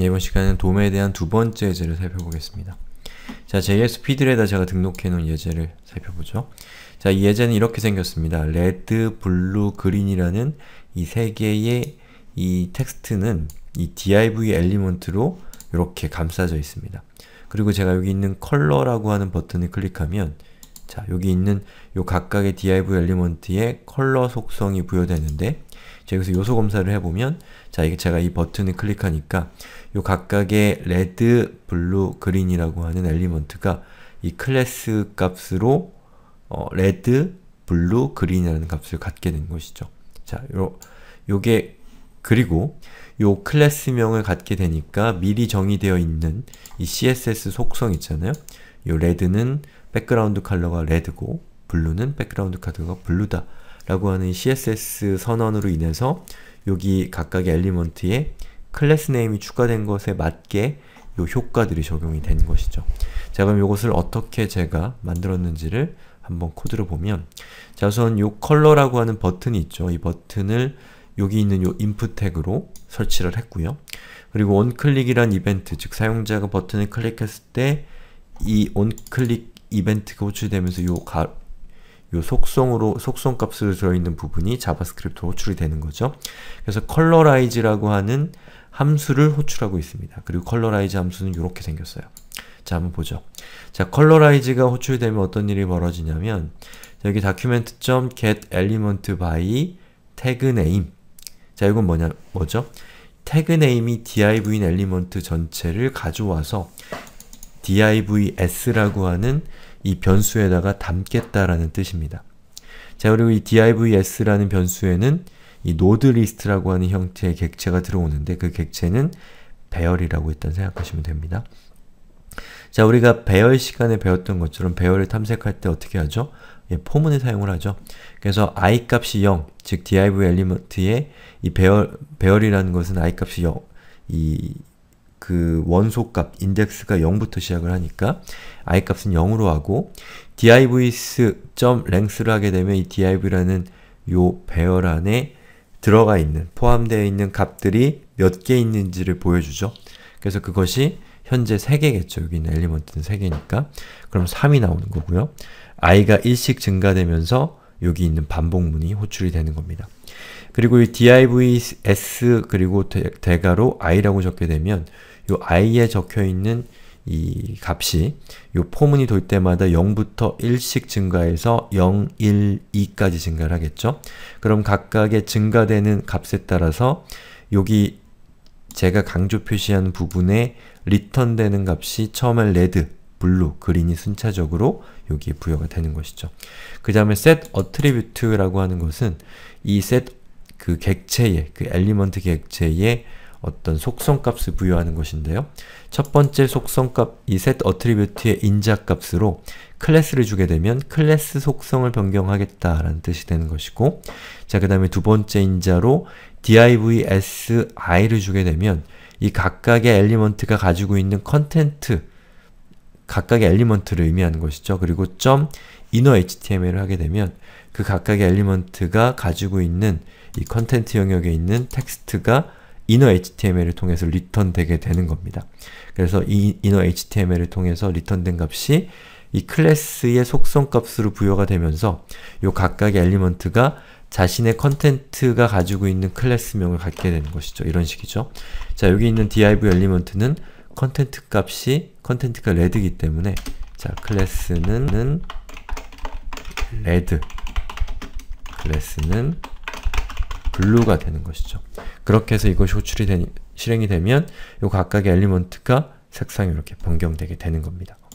네, 이번 시간에는도메에 대한 두 번째 예제를 살펴보겠습니다. 자, JS 피드레다 제가 등록해 놓은 예제를 살펴보죠. 자, 이 예제는 이렇게 생겼습니다. 레드, 블루, 그린이라는 이 세 개의 이 텍스트는 이 div 엘리먼트로 이렇게 감싸져 있습니다. 그리고 제가 여기 있는 컬러라고 하는 버튼을 클릭하면 자, 여기 있는 요 각각의 div 엘리먼트에 컬러 속성이 부여되는데 자, 여기서 요소 검사를 해보면 자, 이게 제가 이 버튼을 클릭하니까 요 각각의 레드, 블루, 그린이라고 하는 엘리먼트가 이 클래스 값으로 어, 레드, 블루, 그린이라는 값을 갖게 된 것이죠. 자, 요, 요게 그리고 요 클래스명을 갖게 되니까 미리 정의되어 있는 이 CSS 속성 있잖아요. 요 레드는 백그라운드 컬러가 레드고 블루는 백그라운드 컬러가 블루다 라고 하는 CSS 선언으로 인해서 여기 각각의 엘리먼트에 클래스 네임이 추가된 것에 맞게 요 효과들이 적용이 된 것이죠. 자 그럼 이것을 어떻게 제가 만들었는지를 한번 코드를 보면 자 우선 요 컬러라고 하는 버튼이 있죠. 이 버튼을 여기 있는 요 인풋 태그로 설치를 했고요. 그리고 onClick이란 이벤트, 즉 사용자가 버튼을 클릭했을 때 이 onClick 이벤트가 호출되면서 요, 가, 요 속성으로 속성 값으로 들어있는 부분이 자바스크립트로 호출이 되는 거죠. 그래서 컬러라이즈라고 하는 함수를 호출하고 있습니다. 그리고 컬러라이즈 함수는 이렇게 생겼어요. 자, 한번 보죠. 자, 컬러라이즈가 호출되면 어떤 일이 벌어지냐면 여기 document.getElementBy 태그 네임 자, 이건 뭐냐, 뭐죠? 태그 네임이 div인 엘리먼트 전체를 가져와서 divs라고 하는 이 변수에다가 담겠다라는 뜻입니다. 자, 그리고 이 divs라는 변수에는 이 노드 리스트라고 하는 형태의 객체가 들어오는데 그 객체는 배열이라고 일단 생각하시면 됩니다. 자, 우리가 배열 시간에 배웠던 것처럼 배열을 탐색할 때 어떻게 하죠? 예, 포문에 사용을 하죠. 그래서 i 값이 0, 즉 div 엘리먼트의 이 배열, 배열이라는 것은 i 값이 0, 이, 그 원소값, 인덱스가 0부터 시작을 하니까 i 값은 0으로 하고 divs.length를 하게 되면 이 div라는 요 배열 안에 들어가 있는, 포함되어 있는 값들이 몇 개 있는지를 보여주죠. 그래서 그것이 현재 3개겠죠. 여기는 엘리먼트는 3개니까. 그럼 3이 나오는 거고요. i가 1씩 증가되면서 여기 있는 반복문이 호출이 되는 겁니다. 그리고 이 divs 그리고 대, 대괄호 i라고 적게 되면 이 i에 적혀있는 이 값이 이 포문이 돌 때마다 0부터 1씩 증가해서 0, 1, 2까지 증가를 하겠죠? 그럼 각각의 증가되는 값에 따라서 여기 제가 강조 표시한 부분에 리턴되는 값이 처음엔 레드, 블루, 그린이 순차적으로 여기에 부여가 되는 것이죠. 그 다음에 set attribute라고 하는 것은 이 set 그객체에그 엘리먼트 객체에 어떤 속성값을 부여하는 것인데요. 첫 번째 속성값, 이 set attribute의 인자값으로 클래스를 주게 되면 클래스 속성을 변경하겠다라는 뜻이 되는 것이고 자그 다음에 두 번째 인자로 divsi를 주게 되면 이 각각의 엘리먼트가 가지고 있는 컨텐트 각각의 엘리먼트를 의미하는 것이죠. 그리고 점 inner html을 하게 되면 그 각각의 엘리먼트가 가지고 있는 이 컨텐트 영역에 있는 텍스트가 inner html을 통해서 리턴 되게 되는 겁니다. 그래서 이 inner html을 통해서 리턴된 값이 이 클래스의 속성 값으로 부여가 되면서 이 각각의 엘리먼트가 자신의 컨텐트가 가지고 있는 클래스명을 갖게 되는 것이죠. 이런 식이죠. 자, 여기 있는 div 엘리먼트는 컨텐트 값이 컨텐트가 레드이기 때문에 자, 클래스는 레드 클래스는 블루가 되는 것이죠. 그렇게 해서 이것이 호출이 되 실행이 되면 요 각각의 엘리먼트가 색상이 이렇게 변경되게 되는 겁니다.